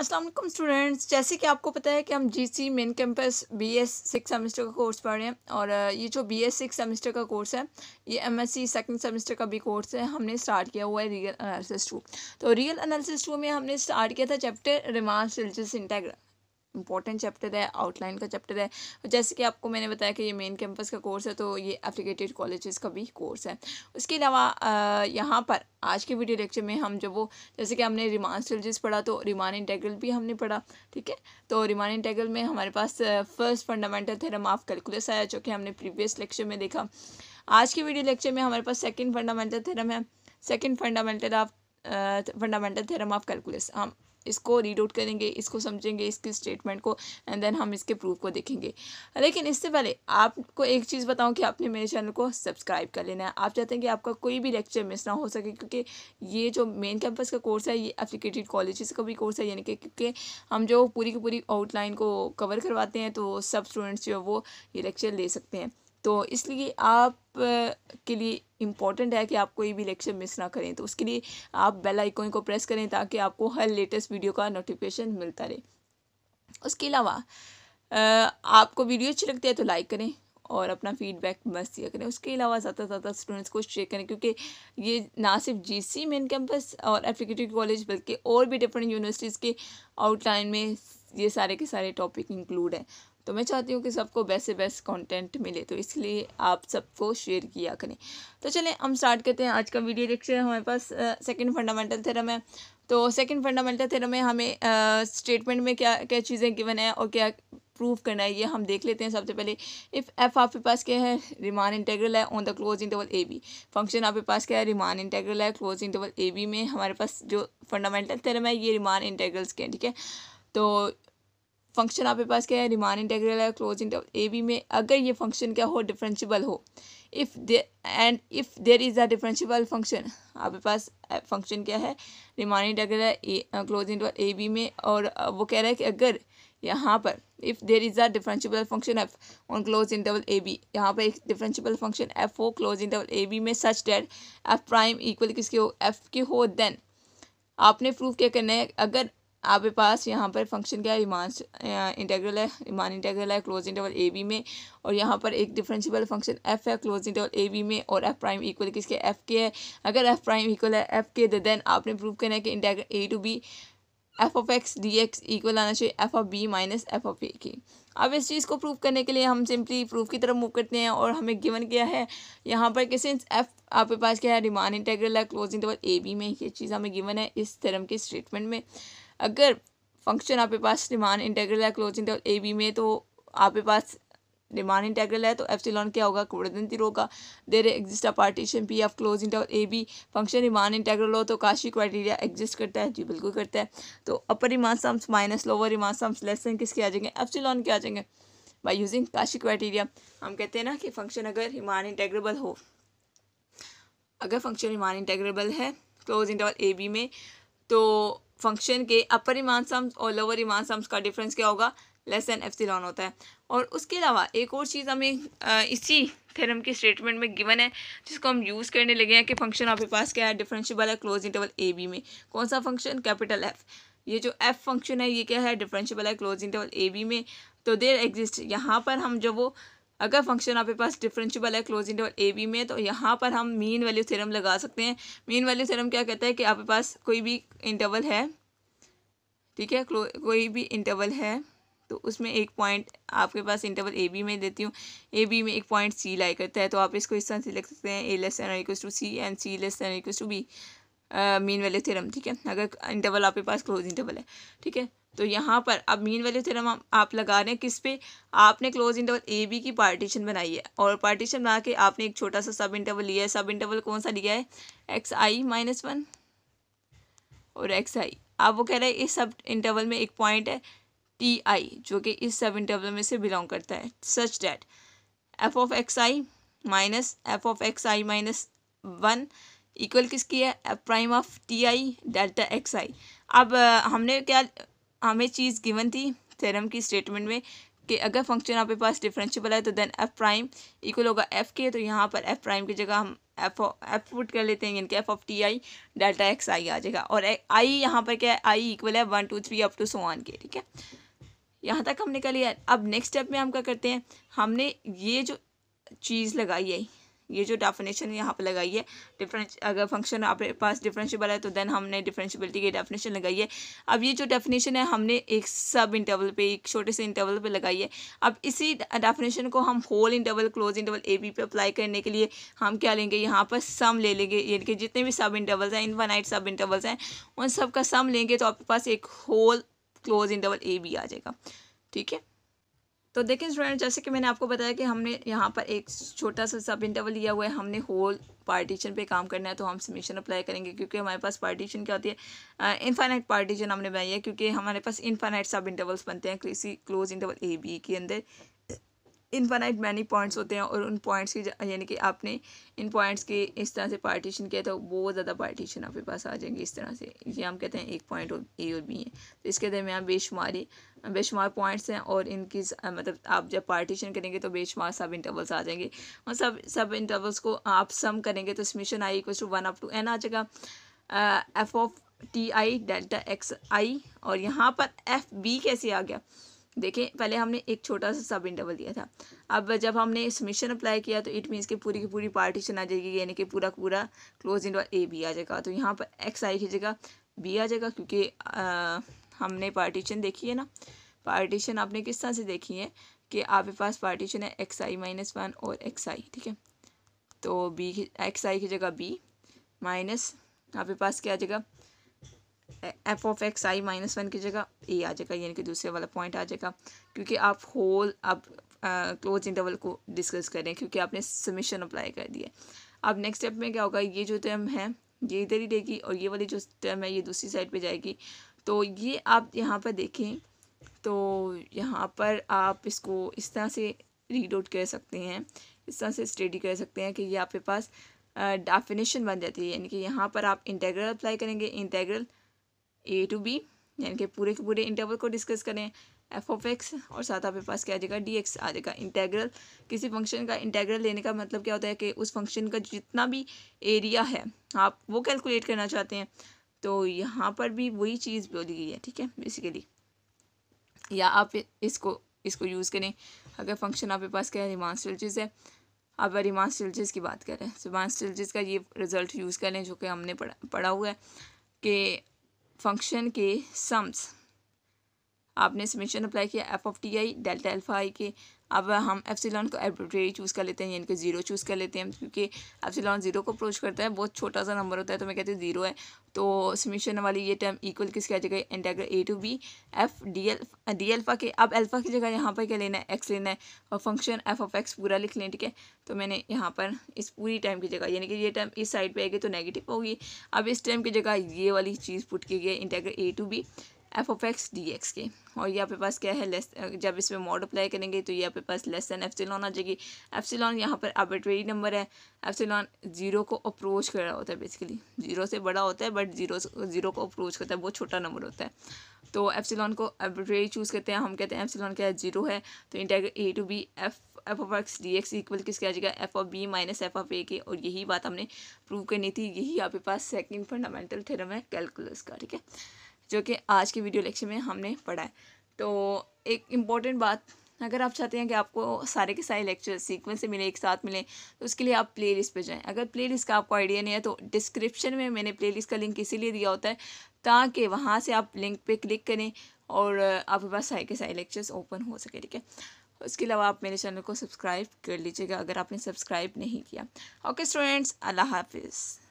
अस्सलाम वालेकुम स्टूडेंट्स जैसे कि आपको पता है कि हम G C main campus S six semester का कोर्स पढ़ रहे हैं और ये जो बी एस सिक्स सेमेस्टर का कोर्स है ये M S C second semester का भी कोर्स है हमने स्टार्ट किया हुआ है रियल एनालिसिस टू तो रियल एनालिसिस टू में हमने स्टार्ट किया था चैप्टर रिमांस रिलीजियस इंटेग्रा इंपॉर्टेंट चैप्टर है आउटलाइन का चैप्टर है जैसे कि आपको मैंने बताया कि ये मेन कैंपस का कोर्स है तो ये एप्लीकेटेड कॉलेजेस का भी कोर्स है उसके अलावा यहाँ पर आज के वीडियो लेक्चर में हम जब वो जैसे कि हमने रिमान स्ट्रेलजिस पढ़ा तो रिमान इंटेग्रल भी हमने पढ़ा ठीक है तो रिमान इंटेग्रल में हमारे पास first fundamental theorem of calculus आया जो कि हमने प्रीवियस लेक्चर में देखा आज के वीडियो लेक्चर में हमारे पास सेकेंड फंडामेंटल थेरम है second fundamental of fundamental theorem of calculus हम इसको रीड आउट करेंगे इसको समझेंगे इसकी स्टेटमेंट को एंड देन हम इसके प्रूफ को देखेंगे लेकिन इससे पहले आपको एक चीज़ बताऊं कि आपने मेरे चैनल को सब्सक्राइब कर लेना है आप चाहते हैं कि आपका कोई भी लेक्चर मिस ना हो सके क्योंकि ये जो मेन कैंपस का कोर्स है ये एप्लीकेटेड कॉलेज का भी कोर्स है यानी कि क्योंकि हम जो पूरी की पूरी आउटलाइन को कवर करवाते हैं तो सब स्टूडेंट्स जो है वो ये लेक्चर ले सकते हैं तो इसलिए आप के लिए इंपॉर्टेंट है कि आप कोई भी लेक्चर मिस ना करें तो उसके लिए आप बेल आइकॉन को प्रेस करें ताकि आपको हर लेटेस्ट वीडियो का नोटिफिकेशन मिलता रहे उसके अलावा आपको वीडियो अच्छी लगती है तो लाइक करें और अपना फीडबैक मस्त दिया करें उसके अलावा ज़्यादा से ज़्यादा स्टूडेंट्स को शेयर करें क्योंकि ये ना सिर्फ जीसी मेन कैंपस और एप्लीकेटिव कॉलेज बल्कि और भी डिफरेंट यूनिवर्सिटीज़ के आउटलाइन में ये सारे के सारे टॉपिक इंक्लूड हैं तो मैं चाहती हूँ कि सबको बेस्ट से बेस्ट कंटेंट मिले तो इसलिए आप सबको शेयर किया करें तो चलें हम स्टार्ट करते हैं आज का वीडियो लेक्चर हमारे पास सेकंड फंडामेंटल थ्योरम है तो सेकंड फंडामेंटल थ्योरम में हमें स्टेटमेंट में क्या क्या चीज़ें गिवन है और क्या प्रूव करना है ये हम देख लेते हैं सबसे पहले इफ़ एफ आपके पास क्या है रिमान इंटेग्रल है on the close interval A B function आपके पास क्या है रिमान इंटेग्रल है क्लोज इंटरवल ए बी में हमारे पास जो फंडामेंटल थेरम है ये रिमान इंटेग्रल्स के हैं ठीक है तो फंक्शन आपके पास क्या है रिमान इंटेग्रल है क्लोज इंटेग्रल ए बी में अगर ये फंक्शन क्या हो डिफ्रेंशिबल हो if they and if there is a differentiable function आपके पास फंक्शन uh, क्या है रिमान इंटेग्रल है क्लोज इंटेग्रल ए बी में और uh, वो कह रहा है कि अगर यहाँ पर if there is a differentiable function F on close interval A B यहाँ पर एक डिफ्रेंशिबल फंक्शन एफ हो क्लोज इंटरवल ए बी में such that F prime equal किसके हो एफ के हो देन आपने प्रूव क्या करना है अगर आपके पास यहाँ पर फंक्शन क्या है रिमान इंटेग्रल है रिमान इंटेग्रल है क्लोज इंटरवल ए बी में और यहाँ पर एक डिफरेंशियबल फंक्शन एफ है क्लोज इंटरवल ए बी में और एफ प्राइम इक्वल किसके एफ के है अगर एफ प्राइम इक्वल है एफ के देन तो आपने प्रूव करना है कि integral A to B F of X D X equal आना चाहिए F of B minus F of A के अब इस चीज़ को प्रूव करने के लिए हम सिंपली प्रूफ की तरफ मूव करते हैं और हमें गिवन किया है यहाँ पर कि सिंस एफ आपके पास क्या है रिमान इंटेग्रल है क्लोज इंटरवल ए बी में ये चीज़ हमें गिवन है इस थ्योरम के स्टेटमेंट में अगर फंक्शन आपके पास रिमान इंटेग्रल है क्लोज टेबल ए बी में तो आपके पास रिमान इंटेग्रल है तो एप्सिलॉन क्या होगा कोडेंतिर होगा there exist a partition P of close table A B function Riemann integral हो तो काशी क्राइटेरिया एग्जिस्ट करता है जी बिल्कुल करता है तो upper Riemann sums minus lower Riemann sums less than किसके आ जाएंगे एप्सिलॉन के आ जाएंगे बाई यूजिंग काशी क्राइटेरिया हम कहते हैं ना कि फंक्शन अगर रिमान इंटेग्रेबल हो अगर फंक्शन रिमान इंटेग्रेबल है क्लोज इंटरवल ए बी में तो फंक्शन के अपर इमान सम्स और लोअर इमान सम्स का डिफरेंस क्या होगा लेस एन एफ होता है और उसके अलावा एक और चीज़ हमें इसी थेरम के स्टेटमेंट में गिवन है जिसको हम यूज़ करने लगे हैं कि फंक्शन आपके पास क्या है डिफरेंशियबल है क्लोज इंटरवल ए बी में कौन सा फंक्शन कैपिटल एफ ये जो एफ फंक्शन है ये क्या है डिफरेंशियबल है क्लोज इंटरवल ए बी में तो देर एग्जिस्ट यहाँ पर हम जो वो अगर फंक्शन आपके पास डिफरेंशियबल है क्लोज इंटरवल ए बी में तो यहाँ पर हम मीन वैल्यू थ्योरम लगा सकते हैं मीन वैल्यू थ्योरम क्या कहता है कि आपके पास कोई भी इंटरवल है ठीक है कोई भी इंटरवल है तो उसमें एक पॉइंट आपके पास इंटरवल ए बी में देती हूँ ए बी में एक पॉइंट सी लाई करता है तो आप इसको इस तरह से लिख सकते हैं A less than equals to C and C less than equals to B mean value theorem ठीक है अगर इंटरवल आपके पास क्लोज इंटरवल है ठीक है तो यहाँ पर अब मीन वैल्यू थ्योरम आप लगा रहे हैं किस पे आपने क्लोज इंटरवल ए बी की पार्टीशन बनाई है और पार्टीशन बना के आपने एक छोटा सा सब इंटरवल लिया है सब इंटरवल कौन सा लिया है एक्स आई माइनस वन और एक्स आई अब वो कह रहे हैं इस सब इंटरवल में एक पॉइंट है टी आई जो कि इस सब इंटरवल में से बिलोंग करता है such that F of X I minus F of X I minus one equal किसकी है F prime of T I delta X I अब हमने क्या हमें चीज़ गिवन थी थेरम की स्टेटमेंट में कि अगर फंक्शन आपके पास डिफरेंशियबल है तो देन एफ प्राइम इक्वल होगा एफ के तो यहाँ पर एफ प्राइम की जगह हम एफ एफ पुट कर लेते हैं इनके F of T I delta X I आ जाएगा और आई यहाँ पर क्या है आई इक्वल है one two three up to so one के ठीक है यहाँ तक हमने कर लिया अब नेक्स्ट स्टेप में हम क्या करते हैं हमने ये जो चीज़ लगाई है ये जो डेफिनेशन यहाँ पे लगाई है डिफरेंस अगर फंक्शन आपके पास डिफरेंशियबल है तो देन हमने डिफरेंशियबिलिटी की डेफिनेशन लगाई है अब ये जो डेफिनेशन है हमने एक सब इंटरवल पे एक छोटे से इंटरवल पे लगाई है अब इसी डेफिनेशन को हम whole interval close interval A B पे अप्लाई करने के लिए हम क्या लेंगे यहाँ पर सम ले लेंगे यानी कि जितने भी सब इंटरवल्स हैं इन्फानाइट सब इंटरवल्स हैं उन सब का सम लेंगे तो आपके पास एक whole close interval A B आ जाएगा ठीक है तो देखें स्टूडेंट जैसे कि मैंने आपको बताया कि हमने यहाँ पर एक छोटा सा सब इंटरवल लिया हुआ है हमने होल पार्टीशन पे काम करना है तो हम समीशन अप्लाई करेंगे क्योंकि हमारे पास पार्टीशन क्या होती है इनफाइनाइट पार्टीशन हमने बनाई है क्योंकि हमारे पास इनफाइनाइट सब इंटरवल्स बनते हैं किसी क्लोज इंटरवल ए बी के अंदर इनफाइनाइट मैनी पॉइंट्स होते हैं और उन पॉइंट्स की यानी कि आपने इन पॉइंट्स के इस तरह से पार्टीशन किया तो बहुत ज़्यादा पार्टीशन आपके पास आ जाएंगे इस तरह से ये हम कहते हैं एक पॉइंट ए और बी है तो इसके दरमियान बेशुमारी बेशुमार पॉइंट्स हैं और इनकी मतलब आप जब पार्टीशन करेंगे तो बेशुमार सब इंटरवल्स आ जाएंगे और सब सब इंटरवल्स को आप सम करेंगे तो summation I equal to one up to N आ जाएगा F of T I delta X I और यहाँ पर एफ बी कैसे आ गया देखें पहले हमने एक छोटा सा सब इंटरवल दिया था अब जब हमने समीशन अप्लाई किया तो इट मीन्स कि पूरी की पूरी पार्टीशन आ जाएगी यानी कि पूरा पूरा क्लोज इंटरवल ए बी आ जाएगा तो यहाँ पर एक्स आई की जगह बी आ जाएगा क्योंकि आ, हमने पार्टीशन देखी है ना पार्टीशन आपने किस तरह से देखी है कि आपके पास पार्टीशन है एक्स आई माइनस वन और एक्स आई ठीक है तो बी एक्स आई की जगह बी माइनस आपके पास क्या आ जाएगा F of X I minus one की जगह ए आ जाएगा यानी कि दूसरे वाला पॉइंट आ जाएगा क्योंकि आप होल अब क्लोज इंटरवल को डिस्कस कर रहे हैं क्योंकि आपने सबमिशन अप्लाई कर दिया अब नेक्स्ट स्टेप में क्या होगा ये जो टर्म है ये इधर ही रहेगी और ये वाली जो टर्म है ये दूसरी साइड पे जाएगी तो ये आप यहाँ पर देखें तो यहाँ पर आप इसको इस तरह से रीड आउट कर सकते हैं इस तरह से स्टडी कर सकते हैं कि ये आपके पास डेफिनेशन बन जाती है यानी कि यहाँ पर आप इंटेग्रल अप्लाई करेंगे इंटेग्रल ए टू बी यानी कि पूरे के पूरे इंटरवल को डिस्कस करें एफ ऑफ एक्स और साथ आपके पास क्या आ जाएगा डी एक्स आ जाएगा इंटेग्रल किसी फंक्शन का इंटेग्रल लेने का मतलब क्या होता है कि उस फंक्शन का जितना भी एरिया है आप वो कैलकुलेट करना चाहते हैं तो यहाँ पर भी वही चीज़ बोली गई है ठीक है बेसिकली या आप इसको इसको यूज़ करें अगर फंक्शन आपके पास क्या है रिमांस चिल्जेस है आप रिमांस चिल्जेस की बात करें रिमांस तो चिल्जेस का ये रिज़ल्ट यूज़ करें जो कि हमने पढ़ा पढ़ा हुआ है कि फंक्शन के सम्स आपने समीशन अप्लाई किया F of T I delta alpha I के अब हम एफसीलॉन को एर्बिट्रेरी चूज़ कर लेते हैं यानी कि ज़ीरो चूज़ कर लेते हैं क्योंकि एफसीलॉन ज़ीरो को अप्रोच करता है बहुत छोटा सा नंबर होता है तो मैं कहती हूँ ज़ीरो है तो समीशन वाली ये टर्म इक्वल किसके आ जाएगा integral A to B F D L D alpha के अब एल्फ़ा की जगह यहाँ पर क्या लेना है एक्स लेना है और फंक्शन एफ ऑफ एक्स पूरा लिख लें ठीक है तो मैंने यहाँ पर इस पूरी टर्म की जगह यानी कि ये टर्म इस साइड पे आएगी तो नेगेटिव होगी अब इस टर्म की जगह ये वाली चीज़ पुट की गई है integral A to B F of X D X के और ये आपके पास क्या है लेस जब इसमें मॉड अप्लाई करेंगे तो ये आपके पास लेस दैन एफ्सिलॉन आ जाएगी एफ्सिलॉन यहाँ पर आर्बिट्रेरी नंबर है एफ्सिलॉन जीरो को अप्रोच कर रहा होता है बेसिकली जीरो से बड़ा होता है बट जीरो जीरो को अप्रोच करता है बहुत छोटा नंबर होता है तो एफ्सिलॉन को आर्बिट्रेरी चूज़ करते हैं हम कहते हैं एफ्सिलॉन क्या है जीरो है तो integer A to B F F of X D X equal किसके आ जाएगा F of B minus F of A के और यही बात हमने प्रूव करनी थी यही आपके पास सेकंड फंडामेंटल थ्योरम है कैलकुलस का ठीक है जो कि आज के वीडियो लेक्चर में हमने पढ़ा है तो एक इम्पॉर्टेंट बात अगर आप चाहते हैं कि आपको सारे के सारे लेक्चर सीक्वेंस से मिले एक साथ मिले तो उसके लिए आप प्ले लिस्ट पर जाएँ अगर प्ले लिस्ट का आपको आइडिया नहीं है तो डिस्क्रिप्शन में मैंने प्ले लिस्ट का लिंक इसीलिए दिया होता है ताकि वहाँ से आप लिंक पे क्लिक करें और आपके पास सारे के सारे लेक्चर्स ओपन हो सके ठीक है उसके अलावा आप मेरे चैनल को सब्सक्राइब कर लीजिएगा अगर आपने सब्सक्राइब नहीं किया ओके स्टूडेंट्स अल्लाह हाफिज़